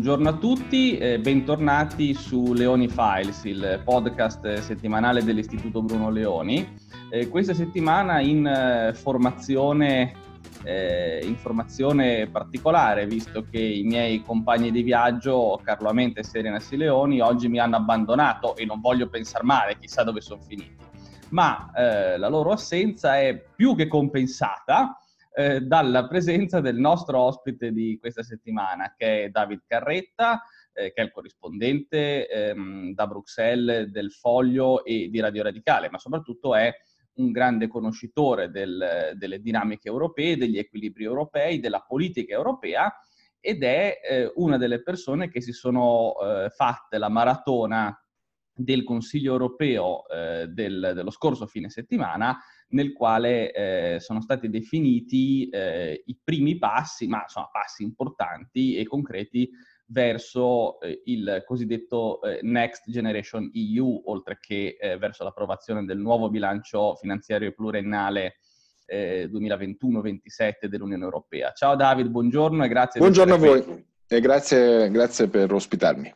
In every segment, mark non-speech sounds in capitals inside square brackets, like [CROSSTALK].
buongiorno a tutti e bentornati su Leoni Files, il podcast settimanale dell'Istituto Bruno Leoni. Eh, questa settimana in eh, formazione, eh, in formazione particolare, visto che i miei compagni di viaggio, Carlo Amente e Serena Sileoni, oggi mi hanno abbandonato e non voglio pensare male, chissà dove sono finiti. Ma eh, la loro assenza è più che compensata eh, dalla presenza del nostro ospite di questa settimana, che è David Carretta, eh, che è il corrispondente ehm, da Bruxelles del Foglio e di Radio Radicale, ma soprattutto è un grande conoscitore del, delle dinamiche europee, degli equilibri europei, della politica europea ed è eh, una delle persone che si sono eh, fatte la maratona del Consiglio europeo eh, del, dello scorso fine settimana nel quale eh, sono stati definiti eh, i primi passi, ma insomma passi importanti e concreti verso eh, il cosiddetto eh, Next Generation EU, oltre che eh, verso l'approvazione del nuovo bilancio finanziario pluriennale 2021-27 eh, dell'Unione Europea. Ciao David, buongiorno e grazie. Buongiorno a voi qui. e grazie, grazie per ospitarmi.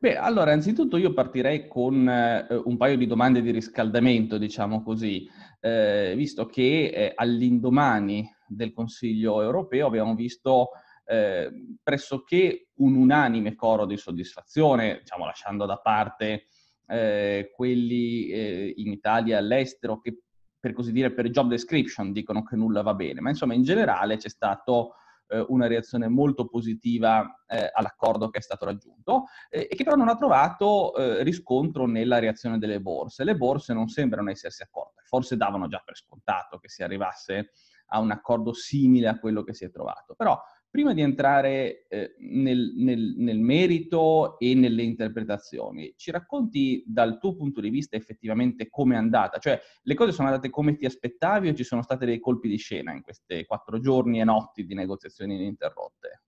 Beh, allora, innanzitutto io partirei con eh, un paio di domande di riscaldamento, diciamo così eh, visto che eh, all'indomani del Consiglio europeo abbiamo visto eh, pressoché un unanime coro di soddisfazione, diciamo lasciando da parte eh, quelli eh, in Italia e all'estero che per così dire per job description dicono che nulla va bene, ma insomma in generale c'è stato eh, una reazione molto positiva eh, all'accordo che è stato raggiunto eh, e che però non ha trovato eh, riscontro nella reazione delle borse. Le borse non sembrano essersi accorte, forse davano già per scontato che si arrivasse a un accordo simile a quello che si è trovato, però Prima di entrare eh, nel, nel, nel, merito e nelle interpretazioni, ci racconti dal tuo punto di vista effettivamente come è andata? Cioè, le cose sono andate come ti aspettavi o ci sono stati dei colpi di scena in questi quattro giorni e notti di negoziazioni ininterrotte?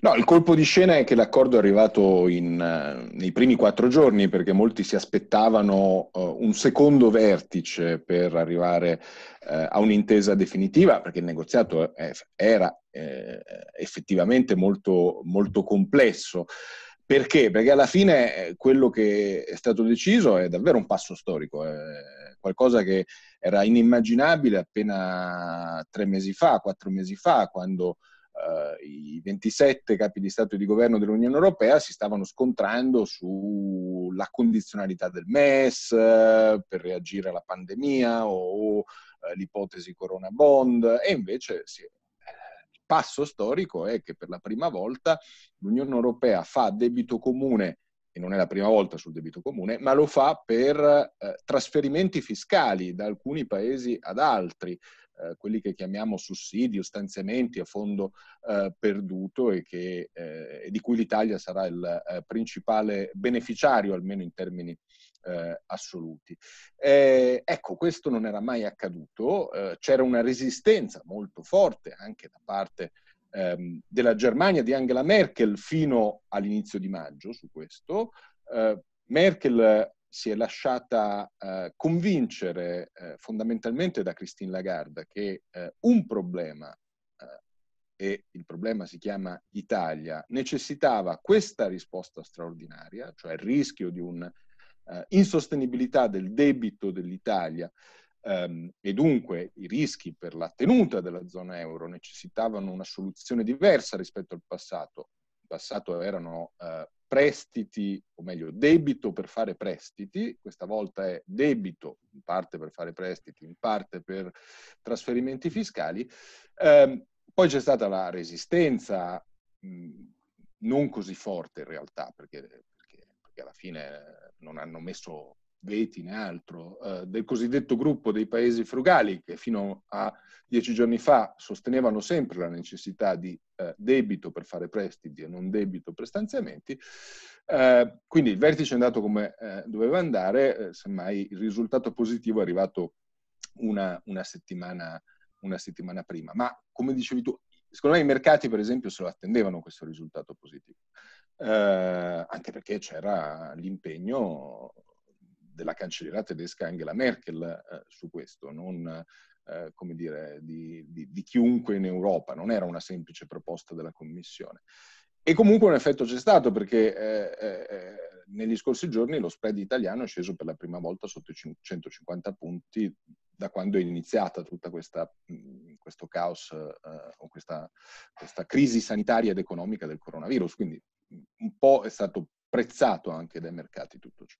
No, il colpo di scena è che l'accordo è arrivato in, eh, nei primi quattro giorni perché molti si aspettavano uh, un secondo vertice per arrivare uh, a un'intesa definitiva perché il negoziato è, era eh, effettivamente molto, molto complesso. Perché? Perché alla fine quello che è stato deciso è davvero un passo storico, è qualcosa che era inimmaginabile appena tre mesi fa, quattro mesi fa, quando eh, i 27 capi di Stato e di Governo dell'Unione Europea si stavano scontrando sulla condizionalità del MES eh, per reagire alla pandemia o, o eh, l'ipotesi Corona Bond e invece sì, eh, il passo storico è che per la prima volta l'Unione Europea fa debito comune e non è la prima volta sul debito comune, ma lo fa per eh, trasferimenti fiscali da alcuni paesi ad altri eh, quelli che chiamiamo sussidi o stanziamenti a fondo eh, perduto e, che, eh, di cui l'Italia sarà il eh, principale beneficiario, almeno in termini eh, assoluti. Eh, ecco, questo non era mai accaduto, c'era una resistenza molto forte anche da parte ehm, della Germania di Angela Merkel fino all'inizio di maggio su questo. Merkel si è lasciata eh, convincere eh, fondamentalmente da Christine Lagarde che eh, un problema, eh, e il problema si chiama Italia, necessitava questa risposta straordinaria, cioè il rischio di un'insostenibilità eh, del debito dell'Italia ehm, e dunque i rischi per la tenuta della zona euro necessitavano una soluzione diversa rispetto al passato. In passato erano eh, prestiti, o meglio debito per fare prestiti, questa volta è debito in parte per fare prestiti, in parte per trasferimenti fiscali. Eh, poi c'è stata la resistenza, mh, non così forte in realtà, perché, perché, perché alla fine non hanno messo Vetin e altro, eh, del cosiddetto gruppo dei paesi frugali che fino a dieci giorni fa sostenevano sempre la necessità di eh, debito per fare prestiti e non debito per stanziamenti. Eh, quindi il vertice è andato come eh, doveva andare, eh, semmai il risultato positivo è arrivato una, una, settimana, una settimana prima. Ma come dicevi tu, secondo me i mercati per esempio se lo attendevano questo risultato positivo. Eh, anche perché c'era l'impegno della cancelliera tedesca Angela Merkel eh, su questo, non eh, come dire, di, di, di, chiunque in Europa, non era una semplice proposta della Commissione. E comunque un effetto c'è stato perché eh, eh, eh, negli scorsi giorni lo spread italiano è sceso per la prima volta sotto i 150 punti da quando è iniziata tutta questa questo caos eh, o questa, questa, crisi sanitaria ed economica del coronavirus. Quindi un po' è stato prezzato anche dai mercati tutto ciò.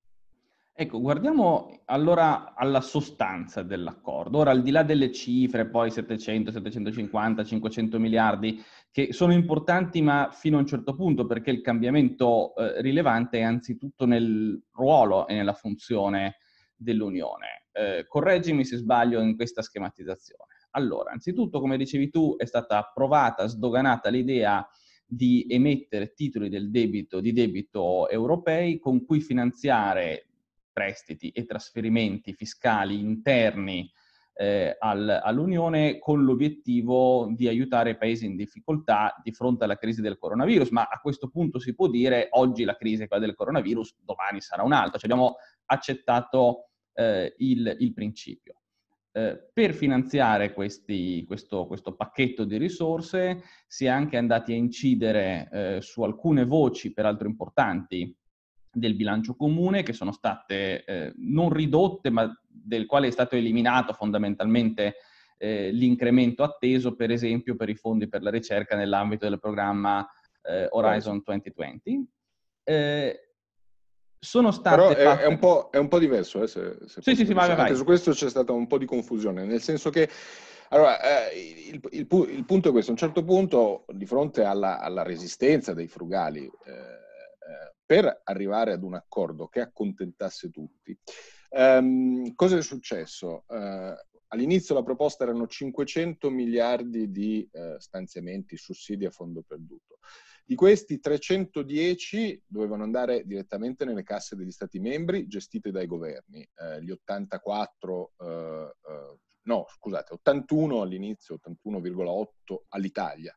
Ecco, guardiamo allora alla sostanza dell'accordo. Ora, al di là delle cifre, poi 700, 750, 500 miliardi, che sono importanti ma fino a un certo punto, perché il cambiamento eh, rilevante è anzitutto nel ruolo e nella funzione dell'Unione. Eh, correggimi se sbaglio in questa schematizzazione. Allora, anzitutto, come dicevi tu, è stata approvata, sdoganata l'idea di emettere titoli del debito, di debito europei con cui finanziare prestiti e trasferimenti fiscali interni eh, al, all'Unione con l'obiettivo di aiutare i paesi in difficoltà di fronte alla crisi del coronavirus, ma a questo punto si può dire oggi la crisi è quella del coronavirus, domani sarà un'altra, cioè abbiamo accettato eh, il, il, principio. Eh, per finanziare questi, questo, questo, pacchetto di risorse si è anche andati a incidere eh, su alcune voci, peraltro importanti, del bilancio comune che sono state eh, non ridotte ma del quale è stato eliminato fondamentalmente eh, l'incremento atteso per esempio per i fondi per la ricerca nell'ambito del programma eh, Horizon 2020. Eh, sono state Però è, fatte... è, un è, un po', diverso. Eh, se, se sì, sì, sì, vai, vai. Su questo c'è stata un po' di confusione, nel senso che allora, eh, il, il, il, punto è questo. A un certo punto, di fronte alla, alla resistenza dei frugali eh, eh per arrivare ad un accordo che accontentasse tutti. Um, cosa è successo? Uh, all'inizio la proposta erano 500 miliardi di uh, stanziamenti, sussidi a fondo perduto. Di questi 310 dovevano andare direttamente nelle casse degli Stati membri gestite dai governi, uh, gli 84 no, scusate, 81 all'inizio, 81,8 all'Italia.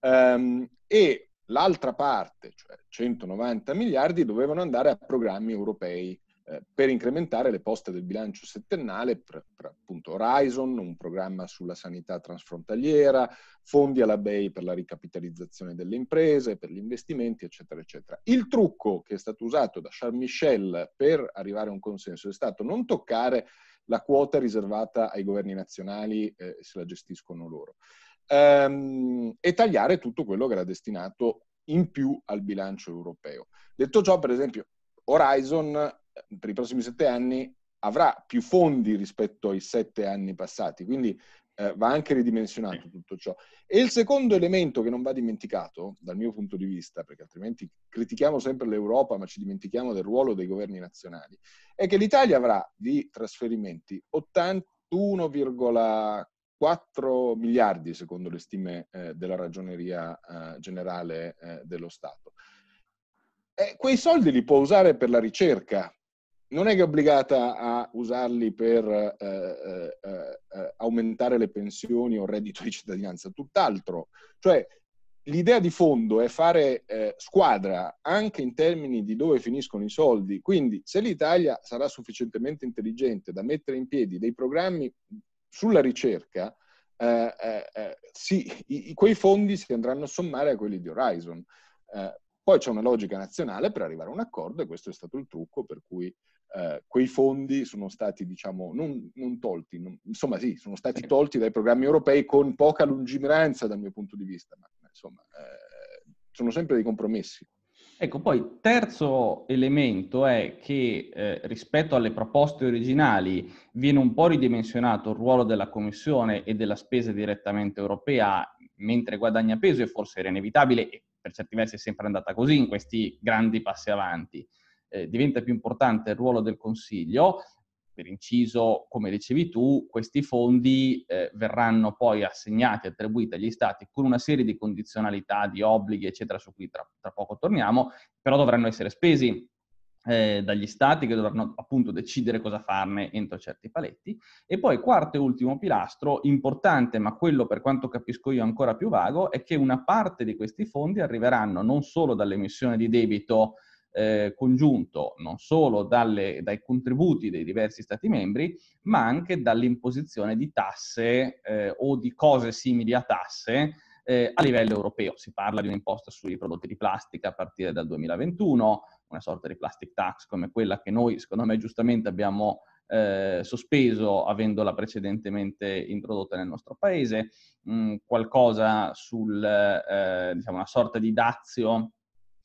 Um, e L'altra parte, cioè 190 miliardi, dovevano andare a programmi europei eh, per incrementare le poste del bilancio settennale, per, per, appunto Horizon, un programma sulla sanità transfrontaliera, fondi alla BEI per la ricapitalizzazione delle imprese, per gli investimenti, eccetera, eccetera. Il trucco che è stato usato da Charles Michel per arrivare a un consenso è stato non toccare la quota riservata ai governi nazionali eh, se la gestiscono loro ehm, e tagliare tutto quello che era destinato in più al bilancio europeo. Detto ciò, per esempio, Horizon per i prossimi sette anni avrà più fondi rispetto ai sette anni passati, quindi eh, va anche ridimensionato tutto ciò. E il secondo elemento che non va dimenticato, dal mio punto di vista, perché altrimenti critichiamo sempre l'Europa ma ci dimentichiamo del ruolo dei governi nazionali, è che l'Italia avrà di trasferimenti 81,4 4 miliardi secondo le stime eh, della ragioneria eh, generale eh, dello Stato. E quei soldi li può usare per la ricerca, non è che è obbligata a usarli per eh, eh, eh, aumentare le pensioni o il reddito di cittadinanza, tutt'altro. Cioè, l'idea di fondo è fare squadra anche in termini di dove finiscono i soldi, quindi se l'Italia sarà sufficientemente intelligente da mettere in piedi dei programmi sulla ricerca, eh, eh, eh sì, i, quei fondi si andranno a sommare a quelli di Horizon. Eh, poi c'è una logica nazionale per arrivare a un accordo e questo è stato il trucco per cui Uh, quei fondi sono stati, diciamo, non, non tolti, non, insomma sì, sono stati tolti dai programmi europei con poca lungimiranza dal mio punto di vista, ma insomma eh, sono sempre dei compromessi. Ecco, poi terzo elemento è che eh, rispetto alle proposte originali viene un po' ridimensionato il ruolo della Commissione e della spesa direttamente europea, mentre guadagna peso e forse era inevitabile e per certi versi è sempre andata così in questi grandi passi avanti. Eh, diventa più importante il ruolo del Consiglio per inciso, come dicevi tu, questi fondi eh, verranno poi assegnati, attribuiti agli stati con una serie di condizionalità, di obblighi, eccetera, su cui tra, tra poco torniamo, però dovranno essere spesi eh, dagli stati che dovranno appunto decidere cosa farne entro certi paletti. E poi quarto e ultimo pilastro, importante ma quello per quanto capisco io ancora più vago, è che una parte di questi fondi arriveranno non solo dall'emissione di debito eh, congiunto non solo dalle, dai contributi dei diversi Stati membri, ma anche dall'imposizione di tasse eh, o di cose simili a tasse eh, a livello europeo. Si parla di un'imposta sui prodotti di plastica a partire dal 2021, una sorta di plastic tax come quella che noi, secondo me, giustamente abbiamo eh, sospeso avendola precedentemente introdotta nel nostro paese, mh, mm, qualcosa sul, eh, diciamo, una sorta di dazio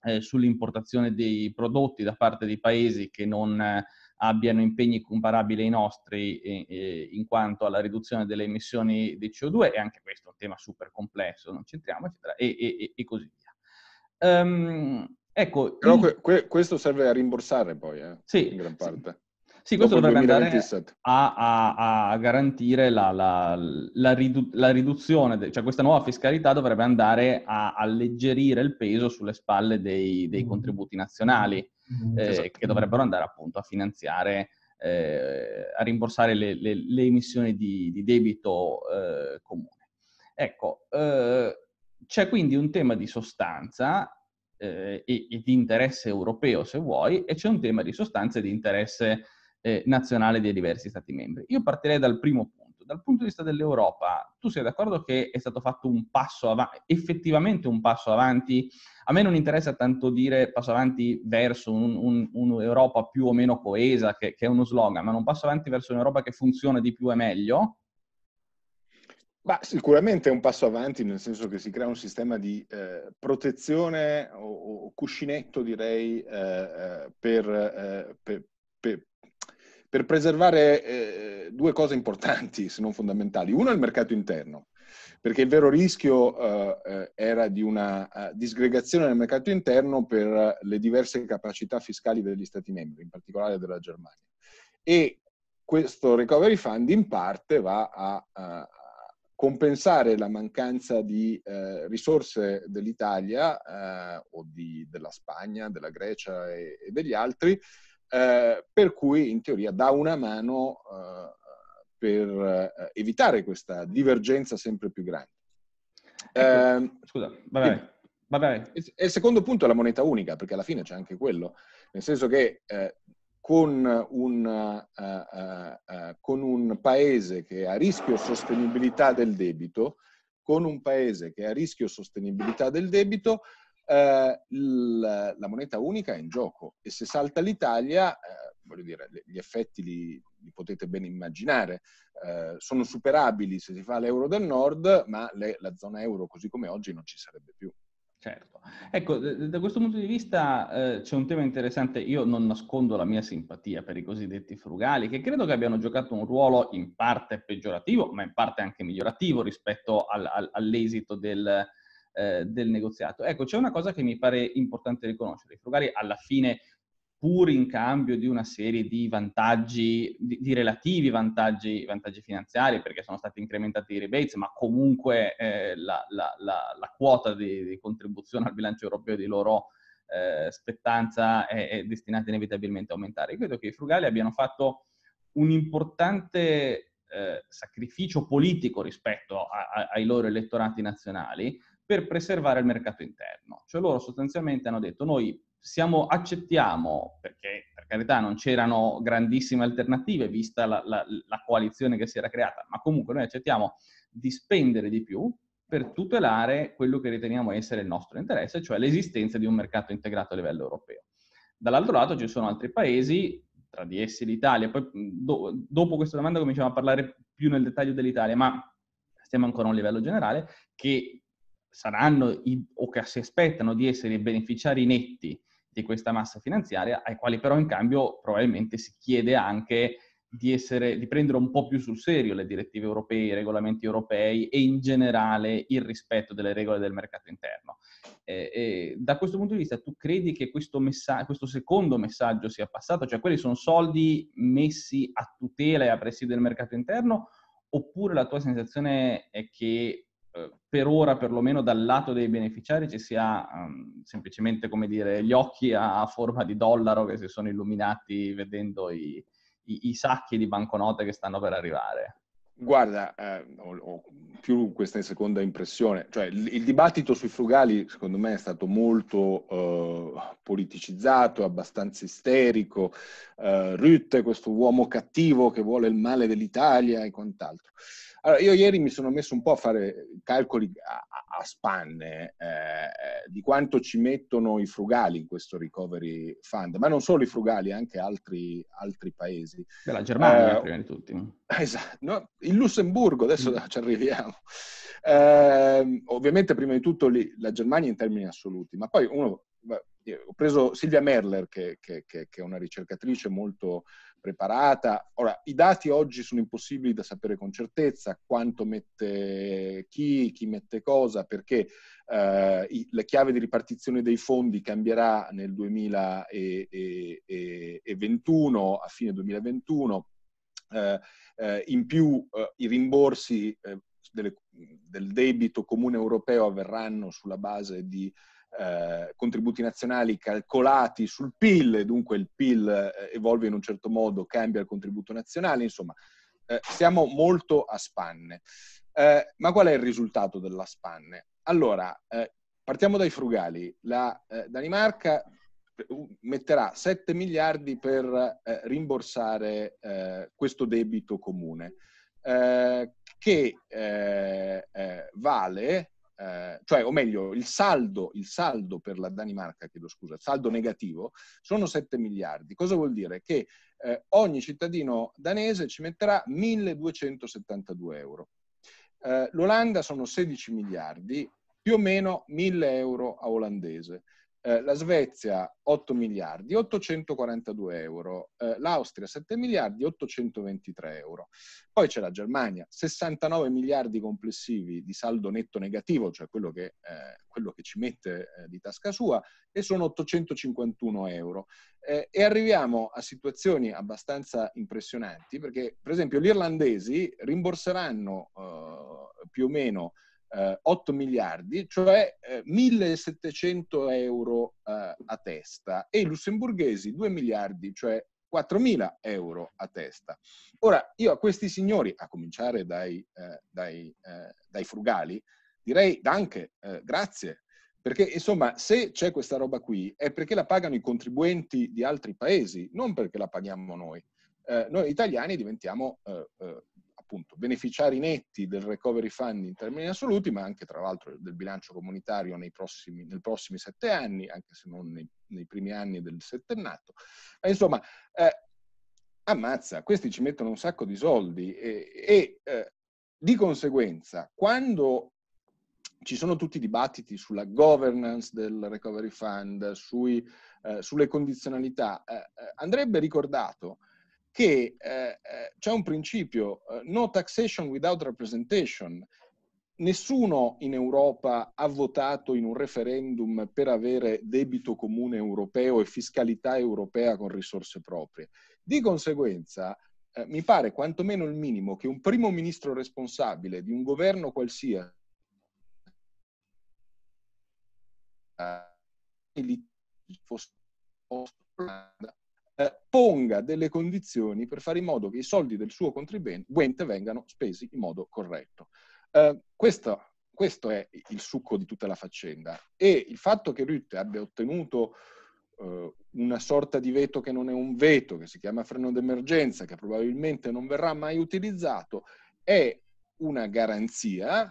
eh, sull'importazione dei prodotti da parte di paesi che non eh, abbiano impegni comparabili ai nostri eh, in quanto alla riduzione delle emissioni di CO2, e anche questo è un tema super complesso, non c'entriamo, eccetera, e, e, e così via. Um, ecco, Però que, que, questo serve a rimborsare poi, eh, sì, in gran parte. Sì. Sì, questo dovrebbe andare a, a, a, garantire la, la, la, ridu- la riduzione, de- cioè questa nuova fiscalità dovrebbe andare a alleggerire il peso sulle spalle dei, dei mm-hmm. contributi nazionali, mm-hmm. eh, esatto. che dovrebbero andare appunto a finanziare, eh, a rimborsare le, le, le emissioni di, di debito eh, comune. Ecco, eh, c'è quindi un tema di sostanza eh, e, e, di interesse europeo, se vuoi, e c'è un tema di sostanza e di interesse eh, nazionale dei diversi Stati membri. Io partirei dal primo punto. Dal punto di vista dell'Europa, tu sei d'accordo che è stato fatto un passo avanti, effettivamente un passo avanti? A me non interessa tanto dire passo avanti verso un'Europa un, un più o meno coesa, che, che è uno slogan, ma un passo avanti verso un'Europa che funziona di più e meglio? Ma sicuramente è un passo avanti, nel senso che si crea un sistema di eh, protezione o, o, cuscinetto, direi, eh, eh per, eh, per, per, per preservare eh, due cose importanti, se non fondamentali. Uno è il mercato interno, perché il vero rischio eh, eh era di una eh, disgregazione del mercato interno per le diverse capacità fiscali degli Stati membri, in particolare della Germania. E questo recovery fund in parte va a, a compensare la mancanza di eh, risorse dell'Italia eh, o di, della Spagna, della Grecia e, e degli altri eh, per cui in teoria dà una mano eh, per eh, evitare questa divergenza sempre più grande. Ecco, ehm, scusa, vabbè. Vabbè. E il secondo punto è la moneta unica, perché alla fine c'è anche quello, nel senso che eh, con un, uh, uh, uh, con un, paese che è a rischio sostenibilità del debito, con un paese che è a rischio sostenibilità del debito, eh, l- la moneta unica è in gioco e se salta l'Italia, eh, voglio dire, gli effetti li, li potete ben immaginare, eh, sono superabili se si fa l'euro del nord, ma le- la zona euro così come oggi non ci sarebbe più. Certo. Ecco, da questo punto di vista eh, c'è un tema interessante. Io non nascondo la mia simpatia per i cosiddetti frugali, che credo che abbiano giocato un ruolo in parte peggiorativo, ma in parte anche migliorativo rispetto al, al, all'esito del, eh, del negoziato. Ecco, c'è una cosa che mi pare importante riconoscere. I frugali alla fine, pur in cambio di una serie di vantaggi, di, di relativi vantaggi, vantaggi, finanziari, perché sono stati incrementati i rebates, ma comunque eh, la, la, la, la, quota di, di, contribuzione al bilancio europeo di loro eh, spettanza è, è destinata inevitabilmente a aumentare. Io credo che i frugali abbiano fatto un importante eh, sacrificio politico rispetto a, a, ai loro elettorati nazionali, per preservare il mercato interno. Cioè loro sostanzialmente hanno detto noi siamo, accettiamo, perché per carità non c'erano grandissime alternative vista la, la, la coalizione che si era creata, ma comunque noi accettiamo di spendere di più per tutelare quello che riteniamo essere il nostro interesse, cioè l'esistenza di un mercato integrato a livello europeo. Dall'altro lato ci sono altri paesi, tra di essi l'Italia, poi do, dopo questa domanda cominciamo a parlare più nel dettaglio dell'Italia, ma stiamo ancora a un livello generale, che saranno i, o che si aspettano di essere i beneficiari netti di questa massa finanziaria, ai quali però in cambio probabilmente si chiede anche di, essere, di prendere un po' più sul serio le direttive europee, i regolamenti europei e in generale il rispetto delle regole del mercato interno. Eh, eh, da questo punto di vista, tu credi che questo, messa- questo secondo messaggio sia passato? Cioè, quelli sono soldi messi a tutela e a presidio del mercato interno? Oppure la tua sensazione è che per ora perlomeno dal lato dei beneficiari ci sia um, semplicemente come dire gli occhi a, forma di dollaro che si sono illuminati vedendo i, i, i sacchi di banconote che stanno per arrivare. Guarda, eh, ho, ho, più questa seconda impressione, cioè il, il, dibattito sui frugali secondo me è stato molto eh, politicizzato, abbastanza isterico, eh, Rutte, questo uomo cattivo che vuole il male dell'Italia e quant'altro. Allora, io ieri mi sono messo un po' a fare calcoli a, a spanne eh, di quanto ci mettono i frugali in questo recovery fund, ma non solo i frugali, anche altri, altri paesi. Beh, la Germania, eh, prima di tutti. Esatto, no? il Lussemburgo, adesso mm. ci arriviamo. Eh, ovviamente, prima di tutto, lì, la Germania in termini assoluti, ma poi uno ho preso Silvia Merler, che, che, che, che, è una ricercatrice molto preparata. Ora, i dati oggi sono impossibili da sapere con certezza, quanto mette chi, chi mette cosa, perché eh, i, la chiave di ripartizione dei fondi cambierà nel 2021, a fine 2021. Eh, eh, in più eh, i rimborsi eh, delle, del debito comune europeo avverranno sulla base di eh, contributi nazionali calcolati sul PIL, dunque il PIL eh, evolve in un certo modo, cambia il contributo nazionale, insomma, eh, siamo molto a spanne. Eh, ma qual è il risultato della spanne? Allora, eh, partiamo dai frugali. La Danimarca metterà 7 miliardi per rimborsare questo debito comune, che vale eh, cioè o meglio il saldo, il saldo per la Danimarca, chiedo scusa, il saldo negativo, sono 7 miliardi. Cosa vuol dire? Che eh, ogni cittadino danese ci metterà 1272 euro. Eh, L'Olanda sono 16 miliardi, più o meno 1000 euro a olandese. Eh, la Svezia 8 miliardi 842 euro, eh, l'Austria 7 miliardi 823 euro. Poi c'è la Germania, 69 miliardi complessivi di saldo netto negativo, cioè quello che, eh, quello che ci mette eh, di tasca sua, e sono 851 euro. Eh, e arriviamo a situazioni abbastanza impressionanti, perché per esempio gli irlandesi rimborseranno più o meno eh, 8 miliardi, cioè eh, 1700 euro eh, a testa e i lussemburghesi 2 miliardi, cioè 4.000 euro a testa. Ora, io a questi signori, a cominciare dai, eh, dai, eh, dai frugali, direi anche eh, grazie, perché insomma, se c'è questa roba qui, è perché la pagano i contribuenti di altri paesi, non perché la paghiamo noi. Eh, noi italiani diventiamo eh, eh, appunto beneficiari netti del recovery fund in termini assoluti, ma anche tra l'altro del bilancio comunitario nei prossimi, nei prossimi sette anni, anche se non nei, nei primi anni del settennato. Ma insomma, eh, ammazza, questi ci mettono un sacco di soldi e, e eh, di conseguenza quando ci sono tutti i dibattiti sulla governance del recovery fund, sui, eh, sulle condizionalità, eh, eh, andrebbe ricordato che eh, eh, c'è un principio, eh, no taxation without representation. Nessuno in Europa ha votato in un referendum per avere debito comune europeo e fiscalità europea con risorse proprie. Di conseguenza, eh, mi pare quantomeno il minimo che un primo ministro responsabile di un governo qualsiasi eh, fosse eh, ponga delle condizioni per fare in modo che i soldi del suo contribuente vengano spesi in modo corretto. Eh, questo, questo, è il succo di tutta la faccenda e il fatto che Rutte abbia ottenuto eh, una sorta di veto che non è un veto, che si chiama freno d'emergenza, che probabilmente non verrà mai utilizzato, è una garanzia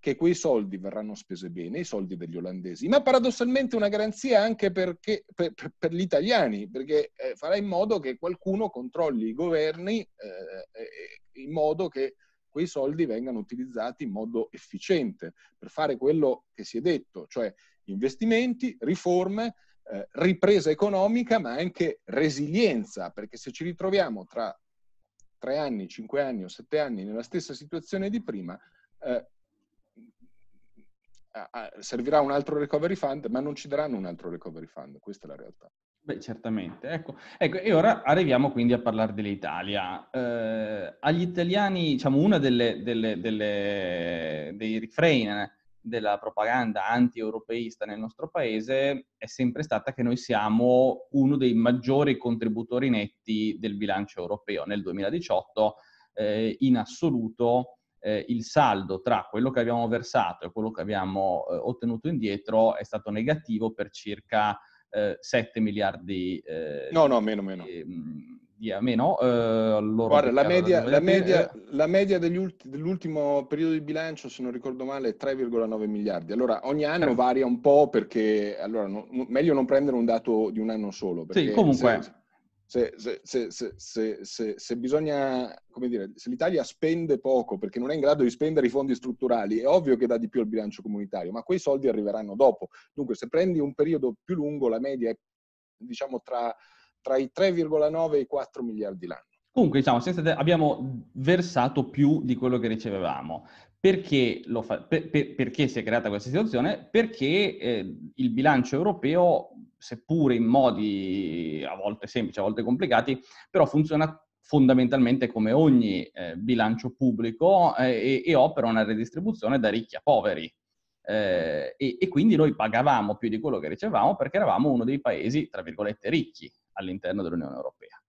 che quei soldi verranno spesi bene, i soldi degli olandesi, ma paradossalmente una garanzia anche perché, per, per, per, gli italiani, perché eh, farà in modo che qualcuno controlli i governi eh, in modo che quei soldi vengano utilizzati in modo efficiente per fare quello che si è detto, cioè investimenti, riforme, eh, ripresa economica, ma anche resilienza, perché se ci ritroviamo tra tre anni, cinque anni o sette anni nella stessa situazione di prima, eh, servirà un altro recovery fund, ma non ci daranno un altro recovery fund, questa è la realtà. Beh, certamente. Ecco, ecco e ora arriviamo quindi a parlare dell'Italia. Eh, agli italiani, diciamo, uno delle, delle, delle, dei refrain eh, della propaganda anti-europeista nel nostro paese è sempre stata che noi siamo uno dei maggiori contributori netti del bilancio europeo. Nel 2018, eh, in assoluto, eh, il saldo tra quello che abbiamo versato e quello che abbiamo eh, ottenuto indietro è stato negativo per circa eh, 7 miliardi eh, no, no, meno, meno. Di, mm, di eh, meno. Eh, Guarda, la media, la, media, la media ulti, dell'ultimo periodo di bilancio, se non ricordo male, è 3,9 miliardi. Allora, ogni anno certo. varia un po' perché, allora, no, meglio non prendere un dato di un anno solo. Sì, comunque... Se, se, se, se, se, bisogna, come dire, se l'Italia spende poco perché non è in grado di spendere i fondi strutturali, è ovvio che dà di più al bilancio comunitario, ma quei soldi arriveranno dopo. Dunque, se prendi un periodo più lungo, la media è diciamo tra, tra i 3,9 e i 4 miliardi l'anno. Comunque, diciamo, abbiamo versato più di quello che ricevevamo. Perché, fa- per- per- perché, si è creata questa situazione? Perché eh, il bilancio europeo, seppure in modi a volte semplici, a volte complicati, però funziona fondamentalmente come ogni eh, bilancio pubblico eh, e-, e, opera una redistribuzione da ricchi a poveri. Eh, e-, e quindi noi pagavamo più di quello che ricevamo perché eravamo uno dei paesi, tra virgolette, ricchi all'interno dell'Unione Europea.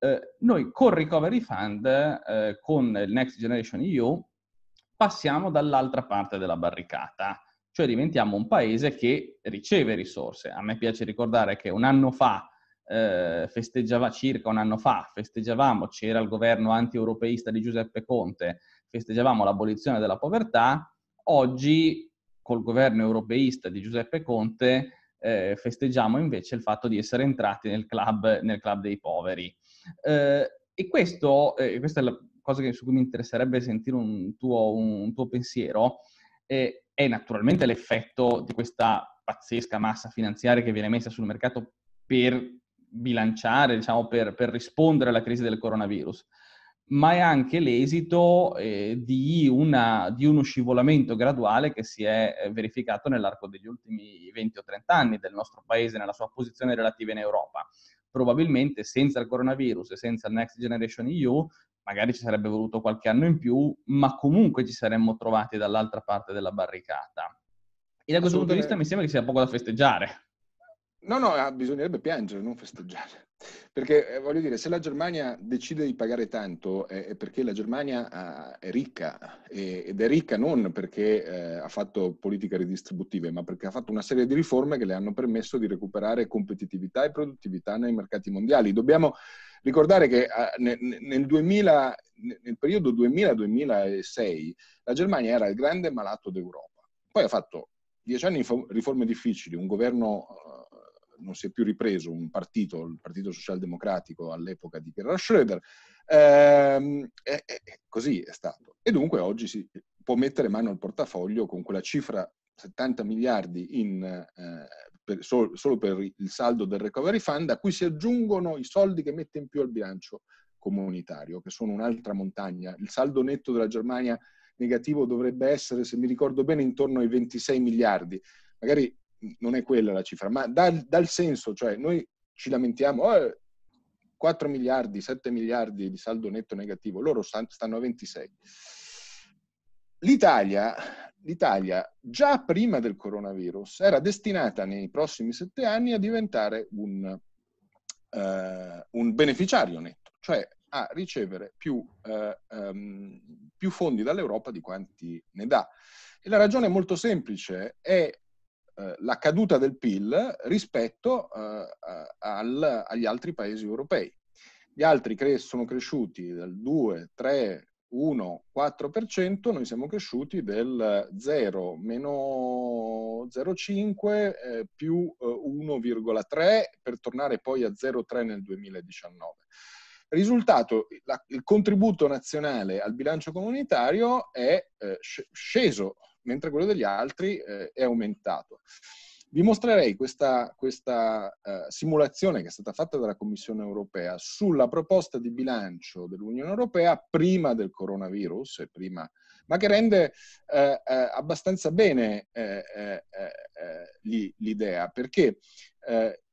Eh, noi con Recovery Fund, eh, con il Next Generation EU, passiamo dall'altra parte della barricata, cioè diventiamo un paese che riceve risorse. A me piace ricordare che un anno fa, eh, festeggiava circa un anno fa, festeggiavamo, c'era il governo anti-europeista di Giuseppe Conte, festeggiavamo l'abolizione della povertà, oggi col governo europeista di Giuseppe Conte eh, festeggiamo invece il fatto di essere entrati nel club, nel club dei poveri. Eh, e questo, eh, questa è la cosa che, su cui mi interesserebbe sentire un tuo, un tuo pensiero eh, è naturalmente l'effetto di questa pazzesca massa finanziaria che viene messa sul mercato per bilanciare, diciamo, per, per rispondere alla crisi del coronavirus ma è anche l'esito eh, di, una, di, uno scivolamento graduale che si è eh, verificato nell'arco degli ultimi 20 o 30 anni del nostro paese nella sua posizione relativa in Europa probabilmente senza il coronavirus e senza il Next Generation EU, magari ci sarebbe voluto qualche anno in più, ma comunque ci saremmo trovati dall'altra parte della barricata. E da questo punto di vista mi sembra che sia poco da festeggiare. No, no, ah, bisognerebbe piangere, non festeggiare. Perché eh, voglio dire, se la Germania decide di pagare tanto è, è perché la Germania eh, è ricca è, ed è ricca non perché eh, ha fatto politiche ridistributive, ma perché ha fatto una serie di riforme che le hanno permesso di recuperare competitività e produttività nei mercati mondiali. Dobbiamo ricordare che ah, nel, nel, 2000, nel periodo 2000-2006 la Germania era il grande malato d'Europa. Poi ha fatto dieci anni di riforme difficili, un governo non si è più ripreso un partito, il Partito Socialdemocratico all'epoca di Gerhard Schröder, eh, eh, così è stato. E dunque oggi si può mettere mano al portafoglio con quella cifra 70 miliardi in, eh, per, so, solo per il saldo del recovery fund, a cui si aggiungono i soldi che mette in più al bilancio comunitario, che sono un'altra montagna. Il saldo netto della Germania negativo dovrebbe essere, se mi ricordo bene, intorno ai 26 miliardi. Magari non è quella la cifra, ma dal, dal senso, cioè noi ci lamentiamo, oh, 4 miliardi, 7 miliardi di saldo netto negativo, loro stanno a 26. L'Italia, l'Italia già prima del coronavirus era destinata nei prossimi sette anni a diventare un, eh, un beneficiario netto, cioè a ricevere più, eh, um, più fondi dall'Europa di quanti ne dà. E la ragione è molto semplice, è eh, la caduta del PIL rispetto eh, al, agli altri paesi europei. Gli altri cre- sono cresciuti del 2, 3, 1, 4%, noi siamo cresciuti del 0, meno 0,5 eh, più eh, 1,3 per tornare poi a 0,3 nel 2019. Risultato, la, il contributo nazionale al bilancio comunitario è eh, sceso mentre quello degli altri eh, è aumentato. Vi mostrerei questa, questa eh, simulazione che è stata fatta dalla Commissione europea sulla proposta di bilancio dell'Unione europea prima del coronavirus, prima, ma che rende eh, eh abbastanza bene eh, eh, l'idea, perché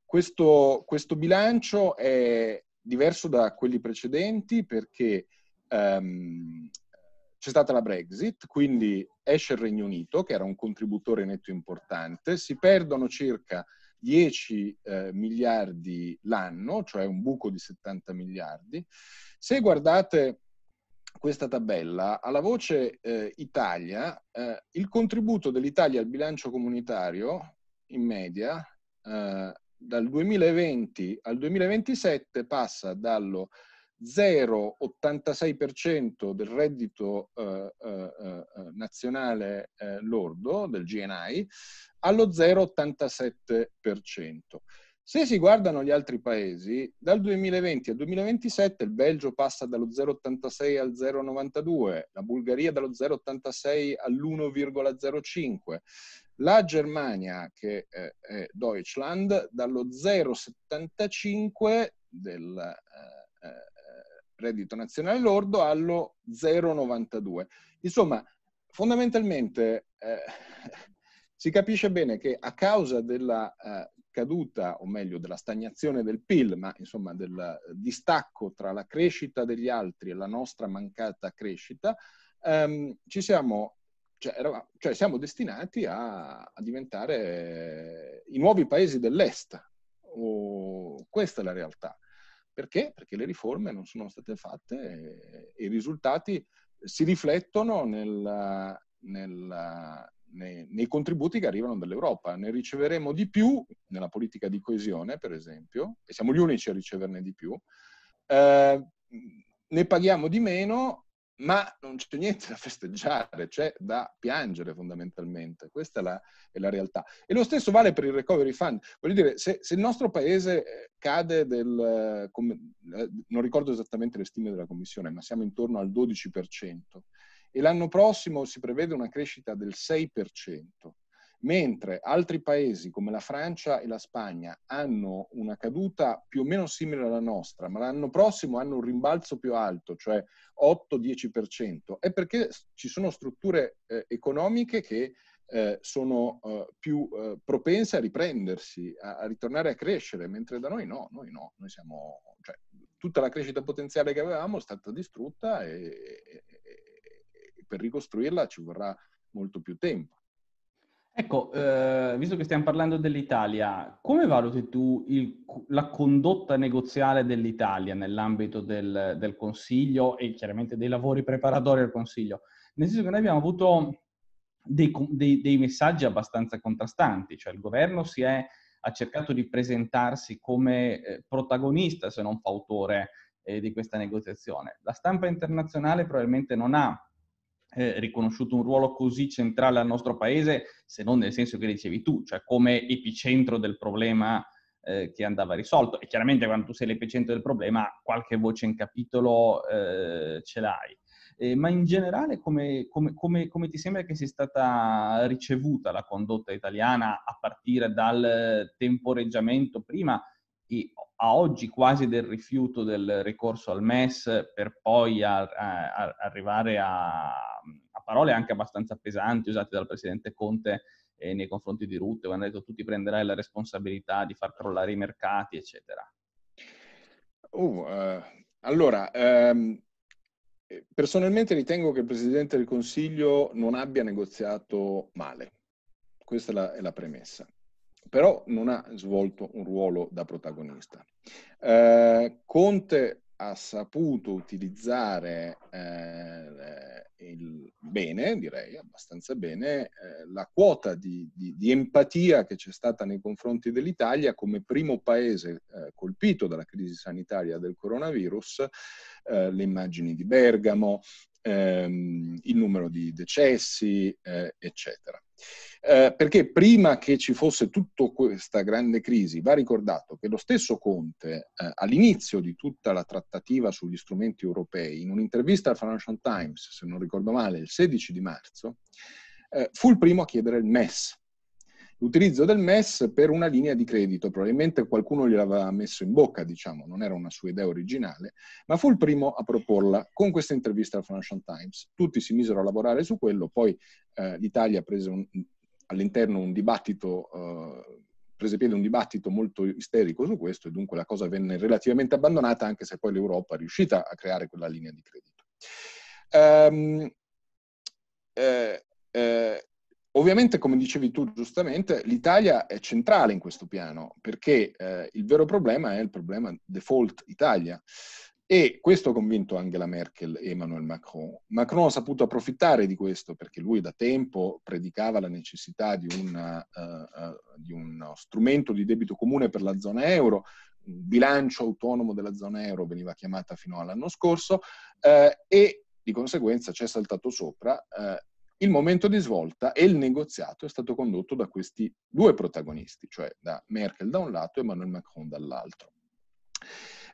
questo, questo bilancio è diverso da quelli precedenti perché Um, c'è stata la Brexit, quindi esce il Regno Unito, che era un contributore netto importante, si perdono circa 10 eh, miliardi l'anno, cioè un buco di 70 miliardi. Se guardate questa tabella, alla voce eh, Italia, eh, il contributo dell'Italia al bilancio comunitario in media eh, dal 2020 al 2027 passa dallo 0,86% del reddito eh, eh, eh, nazionale eh, lordo, del GNI, allo 0,87%. Se si guardano gli altri paesi, dal 2020 al 2027 il Belgio passa dallo 0,86 al 0,92, la Bulgaria dallo 0,86 all'1,05, la Germania, che eh, è Deutschland, dallo 0,75 del... Eh, reddito nazionale lordo allo 0,92. Insomma, fondamentalmente eh, [LAUGHS] si capisce bene che a causa della eh, caduta, o meglio della stagnazione del PIL, ma insomma del distacco tra la crescita degli altri e la nostra mancata crescita, ehm, ci siamo cioè, eravamo, cioè, siamo destinati a, a diventare eh, i nuovi paesi dell'Est. Oh, questa è la realtà. Perché? Perché le riforme non sono state fatte e i risultati si riflettono nel, nel, nei, nei, contributi che arrivano dall'Europa. Ne riceveremo di più nella politica di coesione, per esempio, e siamo gli unici a riceverne di più. Eh, ne paghiamo di meno ma non c'è niente da festeggiare, c'è da piangere fondamentalmente, questa è la, è la, realtà. E lo stesso vale per il recovery fund, voglio dire, se, se il nostro paese eh, cade del, eh, com, eh, non ricordo esattamente le stime della Commissione, ma siamo intorno al 12%, e l'anno prossimo si prevede una crescita del 6%, mentre altri paesi come la Francia e la Spagna hanno una caduta più o meno simile alla nostra, ma l'anno prossimo hanno un rimbalzo più alto, cioè 8-10%, è perché ci sono strutture eh, economiche che eh, sono eh, più eh, propense a riprendersi, a, a, ritornare a crescere, mentre da noi no, noi no, noi siamo, cioè, tutta la crescita potenziale che avevamo è stata distrutta e, e, e per ricostruirla ci vorrà molto più tempo. Ecco, eh, visto che stiamo parlando dell'Italia, come valuti tu il, la condotta negoziale dell'Italia nell'ambito del, del, Consiglio e chiaramente dei lavori preparatori al Consiglio? Nel senso che noi abbiamo avuto dei, dei, dei messaggi abbastanza contrastanti, cioè il governo si è, ha cercato di presentarsi come eh, protagonista, se non fautore, eh, di questa negoziazione. La stampa internazionale probabilmente non ha eh, riconosciuto un ruolo così centrale al nostro paese, se non nel senso che dicevi tu, cioè come epicentro del problema eh, che andava risolto. E chiaramente quando tu sei l'epicentro del problema, qualche voce in capitolo eh, ce l'hai. Eh, ma in generale come, come, come, come, ti sembra che sia stata ricevuta la condotta italiana a partire dal temporeggiamento prima a oggi quasi del rifiuto del ricorso al MES per poi a, a, arrivare a, a, parole anche abbastanza pesanti usate dal Presidente Conte eh, nei confronti di Rutte, quando ha detto tu ti prenderai la responsabilità di far crollare i mercati, eccetera. Uh, uh, allora, um, personalmente ritengo che il Presidente del Consiglio non abbia negoziato male. Questa è la, è la premessa però non ha svolto un ruolo da protagonista. Eh, Conte ha saputo utilizzare eh, il bene, direi abbastanza bene, eh, la quota di, di, di, empatia che c'è stata nei confronti dell'Italia come primo paese eh, colpito dalla crisi sanitaria del coronavirus, eh, le immagini di Bergamo, ehm, il numero di decessi, eh, eccetera. Eh, perché prima che ci fosse tutta questa grande crisi, va ricordato che lo stesso Conte, eh, all'inizio di tutta la trattativa sugli strumenti europei, in un'intervista al Financial Times, se non ricordo male, il 16 di marzo, eh, fu il primo a chiedere il MES, l'utilizzo del MES per una linea di credito, probabilmente qualcuno gliel'aveva messo in bocca, diciamo, non era una sua idea originale, ma fu il primo a proporla con questa intervista al Financial Times. Tutti si misero a lavorare su quello, poi eh, l'Italia prese un, all'interno un dibattito... Eh, prese piede un dibattito molto isterico su questo e dunque la cosa venne relativamente abbandonata anche se poi l'Europa è riuscita a creare quella linea di credito. Um, eh, eh, Ovviamente, come dicevi tu giustamente, l'Italia è centrale in questo piano perché eh, il vero problema è il problema default Italia. E questo ha convinto Angela Merkel e Emmanuel Macron. Macron ha saputo approfittare di questo perché lui da tempo predicava la necessità di, una, uh, eh, uh, eh, di uno strumento di debito comune per la zona euro, un bilancio autonomo della zona euro veniva chiamata fino all'anno scorso, uh, e di conseguenza ci è saltato sopra il momento di svolta e il negoziato è stato condotto da questi due protagonisti, cioè da Merkel da un lato e Emmanuel Macron dall'altro.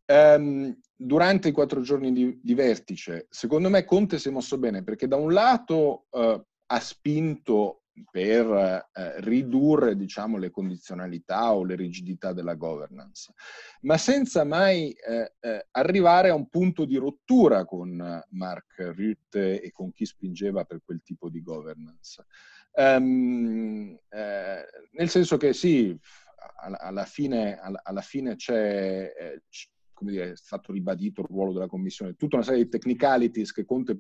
Um, durante i quattro giorni di, di, vertice, secondo me Conte si è mosso bene perché da un lato uh, ha spinto per eh, ridurre diciamo, le condizionalità o le rigidità della governance, ma senza mai eh, eh, arrivare a un punto di rottura con eh, Mark Rutte e con chi spingeva per quel tipo di governance. Um, nel senso che sì, alla, fine, alla fine, c'è, eh, come dire, è stato ribadito il ruolo della Commissione, tutta una serie di technicalities che Conte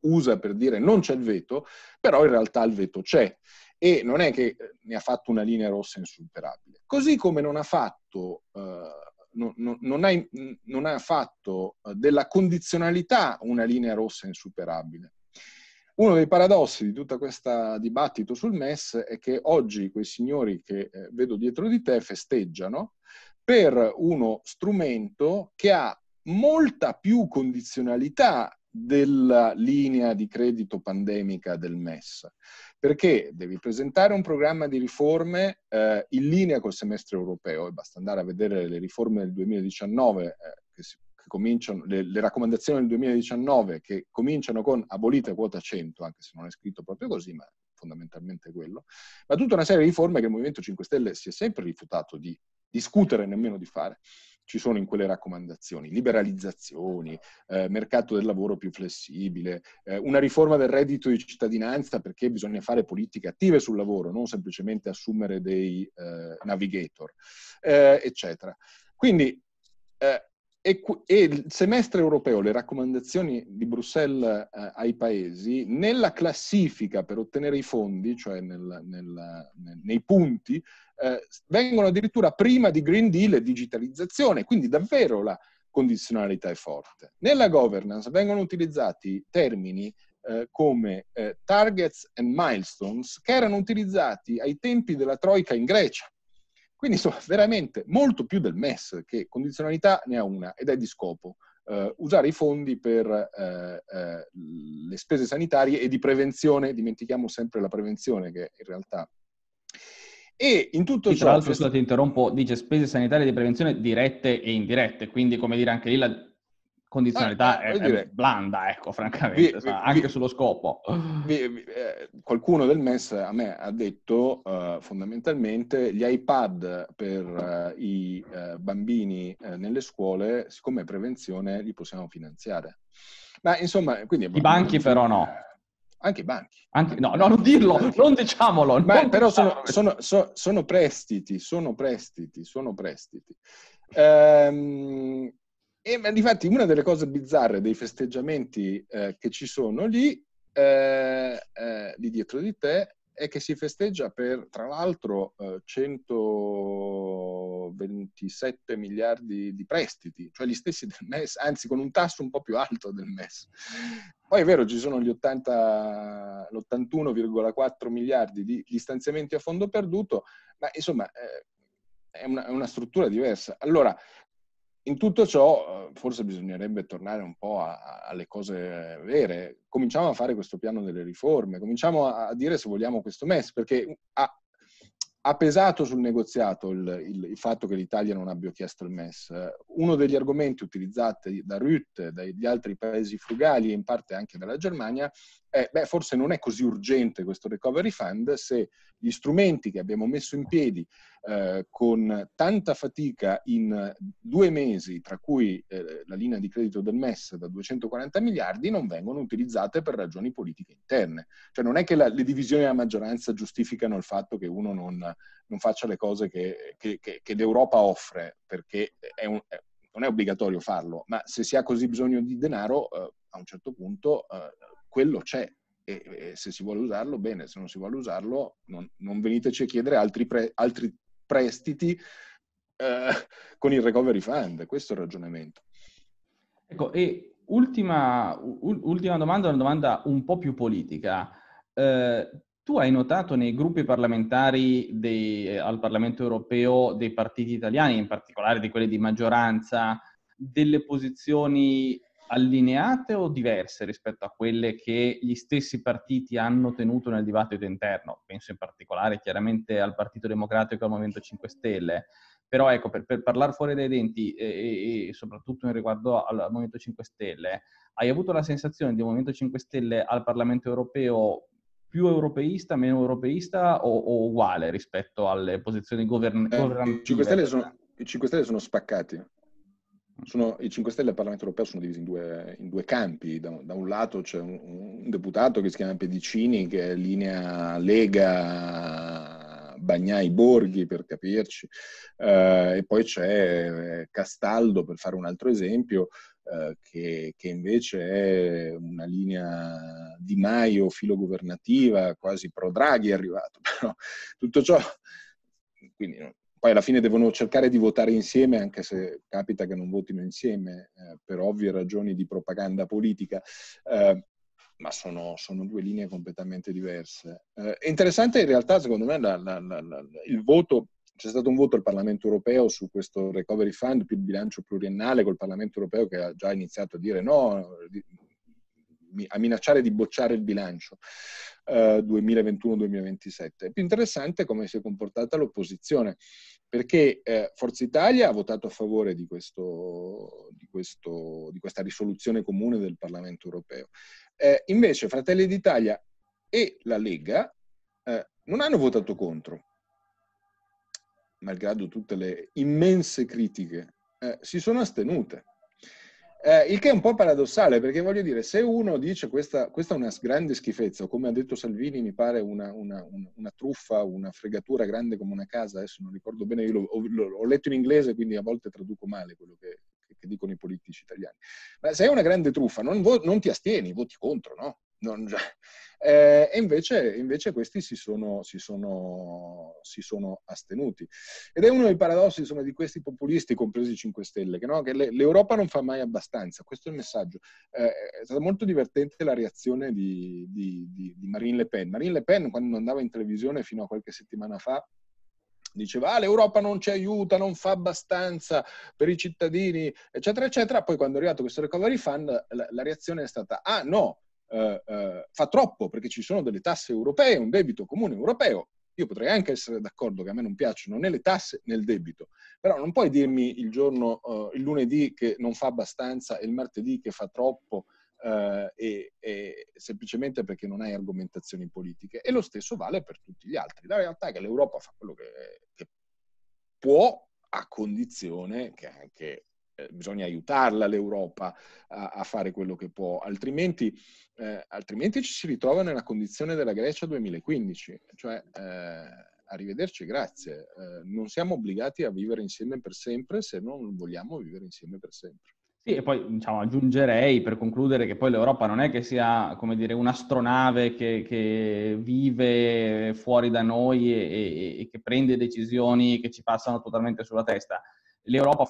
usa per dire non c'è il veto, però in realtà il veto c'è e non è che eh, ne ha fatto una linea rossa insuperabile. Così come non ha fatto, eh, non, non, non, hai, non ha fatto eh, della condizionalità una linea rossa insuperabile. Uno dei paradossi di tutto questo dibattito sul MES è che oggi quei signori che eh, vedo dietro di te festeggiano per uno strumento che ha molta più condizionalità della linea di credito pandemica del MES, perché devi presentare un programma di riforme eh, in linea col semestre europeo e basta andare a vedere le riforme del 2019 eh, che si cominciano, le, le, raccomandazioni del 2019 che cominciano con abolite quota 100, anche se non è scritto proprio così, ma fondamentalmente quello, ma tutta una serie di riforme che il Movimento 5 Stelle si è sempre rifiutato di discutere, nemmeno di fare ci sono in quelle raccomandazioni, liberalizzazioni, eh, mercato del lavoro più flessibile, eh, una riforma del reddito di cittadinanza perché bisogna fare politiche attive sul lavoro, non semplicemente assumere dei eh, navigator, eh, eccetera. Quindi eh, e, e, il semestre europeo, le raccomandazioni di Bruxelles eh, ai paesi, nella classifica per ottenere i fondi, cioè nel, nel, nei punti, eh, vengono addirittura prima di Green Deal e digitalizzazione, quindi davvero la condizionalità è forte. Nella governance vengono utilizzati termini eh, come eh, targets and milestones che erano utilizzati ai tempi della Troica in Grecia quindi insomma, veramente molto più del MES, che condizionalità ne ha una ed è di scopo. Eh, usare i fondi per eh, eh, le spese sanitarie e di prevenzione, dimentichiamo sempre la prevenzione che in realtà... E in tutto ciò... Tra l'altro, scusate, interrompo, dice spese sanitarie di prevenzione dirette e indirette, quindi come dire anche lì la condizionalità eh, eh è, dire, è blanda, ecco, francamente, vi, sa, vi, anche vi, sullo scopo. Eh, qualcuno del MES a me ha detto eh, fondamentalmente gli iPad per eh, i eh, bambini nelle scuole, siccome è prevenzione, li possiamo finanziare. Ma insomma, quindi... I banchi però no. Anche i banchi. Anche, no, no, non dirlo, non diciamolo. Ma, non però diciamolo. Sono, sono, sono, prestiti, sono prestiti, sono prestiti. Ehm, e ma difatti una delle cose bizzarre dei festeggiamenti eh, che ci sono lì, eh, eh, lì dietro di te, è che si festeggia per, tra l'altro, 127 eh, miliardi di prestiti, cioè gli stessi del MES, anzi con un tasso un po' più alto del MES. Poi è vero, ci sono gli 80, l'81,4 miliardi di, di stanziamenti a fondo perduto, ma insomma eh, è una, è una struttura diversa. Allora, in tutto ciò eh, forse bisognerebbe tornare un po' a, a, alle cose vere, cominciamo a fare questo piano delle riforme, cominciamo a, a dire se vogliamo questo MES, perché ha, ha pesato sul negoziato il, il, il, fatto che l'Italia non abbia chiesto il MES. Uno degli argomenti utilizzati da Rutte, dagli altri paesi frugali e in parte anche dalla Germania eh, beh, forse non è così urgente questo recovery fund se gli strumenti che abbiamo messo in piedi eh, con tanta fatica in due mesi, tra cui eh, la linea di credito del MES da 240 miliardi, non vengono utilizzate per ragioni politiche interne. Cioè non è che la, le divisioni della maggioranza giustificano il fatto che uno non, non faccia le cose che, che, che, che l'Europa offre, perché è un, è, non è obbligatorio farlo, ma se si ha così bisogno di denaro, eh, a un certo punto eh, quello c'è e, e, se si vuole usarlo bene, se non si vuole usarlo non, non veniteci a chiedere altri, pre, altri prestiti eh, [LAUGHS] con il recovery fund, questo è il ragionamento. Ecco, e ultima, u- ultima domanda, una domanda un po' più politica. Eh, tu hai notato nei gruppi parlamentari dei, eh, al Parlamento europeo dei partiti italiani, in particolare di quelli di maggioranza, delle posizioni allineate o diverse rispetto a quelle che gli stessi partiti hanno tenuto nel dibattito interno? Penso in particolare chiaramente al Partito Democratico e al Movimento 5 Stelle. Però ecco, per, per parlare fuori dai denti e, e soprattutto in riguardo al, Movimento 5 Stelle, hai avuto la sensazione di un Movimento 5 Stelle al Parlamento europeo più europeista, meno europeista o, o uguale rispetto alle posizioni govern- governative? Eh, 5 Stelle sono, i 5 Stelle sono spaccati sono, I 5 Stelle al Parlamento europeo sono divisi in due, in due campi. Da, da, un lato c'è un, un, deputato che si chiama Pedicini, che è linea Lega Bagnai Borghi, per capirci, eh, e poi c'è eh, Castaldo, per fare un altro esempio, eh, che, che, invece è una linea Di Maio filogovernativa, quasi pro Draghi è arrivato. [LAUGHS] Però tutto ciò quindi poi alla fine devono cercare di votare insieme, anche se capita che non votino insieme eh, per ovvie ragioni di propaganda politica, eh, ma sono, sono, due linee completamente diverse. Eh, è interessante in realtà, secondo me, la, la, la, il voto. C'è stato un voto al Parlamento europeo su questo Recovery Fund più il bilancio pluriennale col Parlamento europeo che ha già iniziato a dire no, a minacciare di bocciare il bilancio. 2021-2027. Eh, è più interessante come si è comportata l'opposizione, perché eh, Forza Italia ha votato a favore di, questo, di, questo, di, questa risoluzione comune del Parlamento europeo. Eh, invece Fratelli d'Italia e la Lega eh, non hanno votato contro, malgrado tutte le immense critiche, eh, si sono astenute. Eh, il che è un po' paradossale, perché voglio dire, se uno dice questa, questa è una grande schifezza, o come ha detto Salvini, mi pare una, una, una, una, truffa, una fregatura grande come una casa, adesso non ricordo bene, io l'ho letto in inglese, quindi a volte traduco male quello che, che dicono i politici italiani. Ma se è una grande truffa, non, vo- non ti astieni, voti contro, no? Non, eh, e invece, invece questi si sono, si, sono, si sono, astenuti. Ed è uno dei paradossi insomma, di questi populisti, compresi i 5 Stelle, che, no? che l'Europa non fa mai abbastanza. Questo è il messaggio. Eh, è stata molto divertente la reazione di, di, di, di Marine Le Pen. Marine Le Pen, quando andava in televisione fino a qualche settimana fa, diceva ah, l'Europa non ci aiuta, non fa abbastanza per i cittadini, eccetera, eccetera. Poi quando è arrivato questo recovery fund la, la reazione è stata ah no, eh, eh, fa troppo perché ci sono delle tasse europee, un debito comune europeo. Io potrei anche essere d'accordo che a me non piacciono né le tasse né il debito, però non puoi dirmi il giorno, eh, il lunedì che non fa abbastanza e il martedì che fa troppo eh, e, e semplicemente perché non hai argomentazioni politiche. E lo stesso vale per tutti gli altri. La realtà è che l'Europa fa quello che, che può a condizione che anche eh, bisogna aiutarla l'Europa a, a, fare quello che può, altrimenti, eh, altrimenti, ci si ritrova nella condizione della Grecia 2015, cioè eh, arrivederci, grazie, eh, non siamo obbligati a vivere insieme per sempre se non vogliamo vivere insieme per sempre. Sì, e poi diciamo, aggiungerei per concludere che poi l'Europa non è che sia, come dire, un'astronave che, che vive fuori da noi e, e, e che prende decisioni che ci passano totalmente sulla testa l'Europa,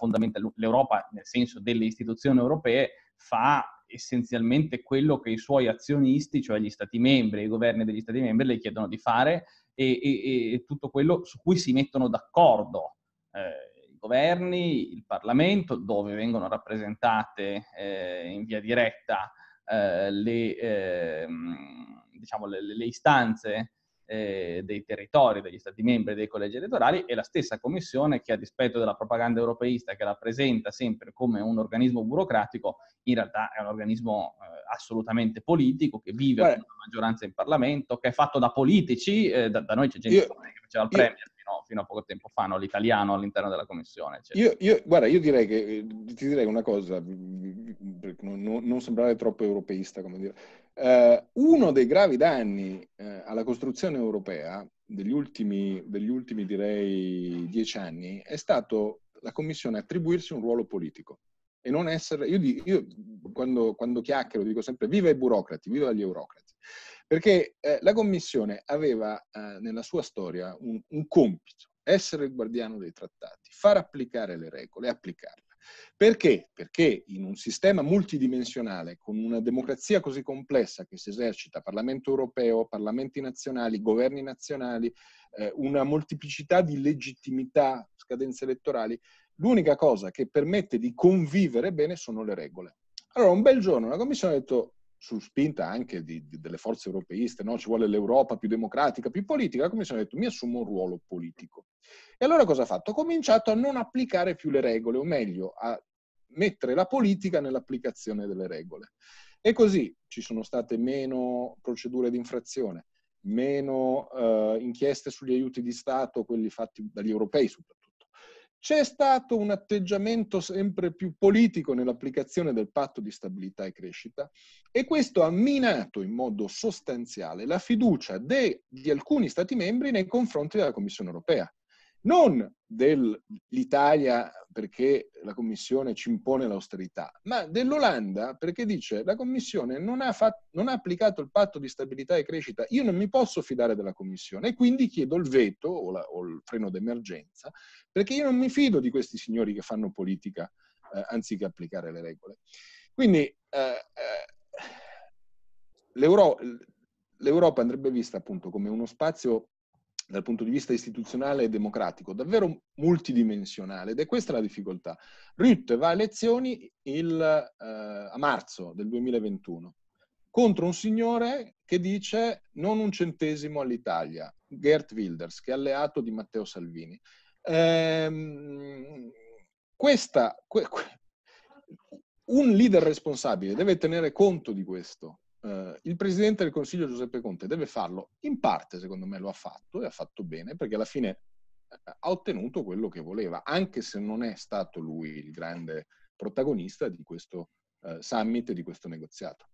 l'Europa nel senso delle istituzioni europee fa essenzialmente quello che i suoi azionisti, cioè gli stati membri, i governi degli stati membri, le chiedono di fare e, e, e tutto quello su cui si mettono d'accordo eh, i governi, il Parlamento, dove vengono rappresentate eh, in via diretta eh, le, ehm, diciamo, le, le, istanze eh, dei territori, degli stati membri dei collegi elettorali e la stessa commissione che a dispetto della propaganda europeista che la presenta sempre come un organismo burocratico, in realtà è un organismo eh, assolutamente politico che vive Beh. con la maggioranza in Parlamento, che è fatto da politici, eh, da, da, noi c'è gente io, che faceva il Premier fino, fino a poco tempo fa, no? l'italiano all'interno della commissione. Io, io, guarda, io direi che, eh, ti direi una cosa, mm, mm, per non, non sembrare troppo europeista, come dire. Eh, uno dei gravi danni eh, alla costruzione europea degli ultimi, degli ultimi, direi, dieci anni è stato la Commissione attribuirsi un ruolo politico e non essere... Io, io quando, quando chiacchiero dico sempre viva i burocrati, viva gli eurocrati perché eh, la Commissione aveva eh, nella sua storia un, un compito, essere il guardiano dei trattati, far applicare le regole, applicarle. Perché? Perché in un sistema multidimensionale, con una democrazia così complessa che si esercita, Parlamento europeo, Parlamenti nazionali, governi nazionali, eh, una molteplicità di legittimità, scadenze elettorali, l'unica cosa che permette di convivere bene sono le regole. Allora un bel giorno la Commissione ha detto su spinta anche di, di, delle forze europeiste, no? ci vuole l'Europa più democratica, più politica, la Commissione ha detto mi assumo un ruolo politico. E allora cosa ha fatto? Ha cominciato a non applicare più le regole, o meglio, a mettere la politica nell'applicazione delle regole. E così ci sono state meno procedure di infrazione, meno eh, inchieste sugli aiuti di Stato, quelli fatti dagli europei, c'è stato un atteggiamento sempre più politico nell'applicazione del patto di stabilità e crescita e questo ha minato in modo sostanziale la fiducia de, di alcuni Stati membri nei confronti della Commissione europea. Non dell'Italia perché la Commissione ci impone l'austerità, ma dell'Olanda perché dice la Commissione non ha, fatto, non ha, applicato il patto di stabilità e crescita, io non mi posso fidare della Commissione e quindi chiedo il veto o, la, o il freno d'emergenza perché io non mi fido di questi signori che fanno politica eh, anziché applicare le regole. Quindi eh, eh, l'Euro, l'Europa andrebbe vista appunto come uno spazio dal punto di vista istituzionale e democratico, davvero multidimensionale ed è questa la difficoltà. Rutte va a elezioni il, eh, a marzo del 2021 contro un signore che dice non un centesimo all'Italia, Gert Wilders, che è alleato di Matteo Salvini. Ehm, questa, que, un leader responsabile deve tenere conto di questo eh, il Presidente del Consiglio Giuseppe Conte deve farlo, in parte secondo me lo ha fatto e ha fatto bene perché alla fine eh, ha ottenuto quello che voleva, anche se non è stato lui il grande protagonista di questo eh, summit, di questo negoziato.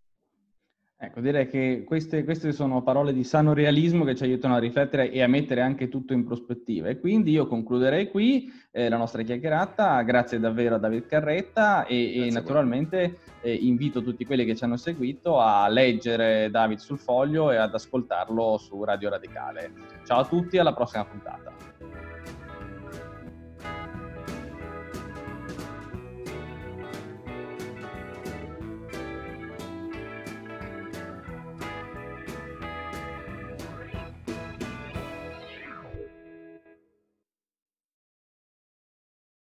Ecco, direi che queste, queste, sono parole di sano realismo che ci aiutano a riflettere e a mettere anche tutto in prospettiva. E quindi io concluderei qui eh, la nostra chiacchierata. Grazie davvero a David Carretta e, e naturalmente eh, invito tutti quelli che ci hanno seguito a leggere David sul foglio e ad ascoltarlo su Radio Radicale. Ciao a tutti, alla prossima puntata.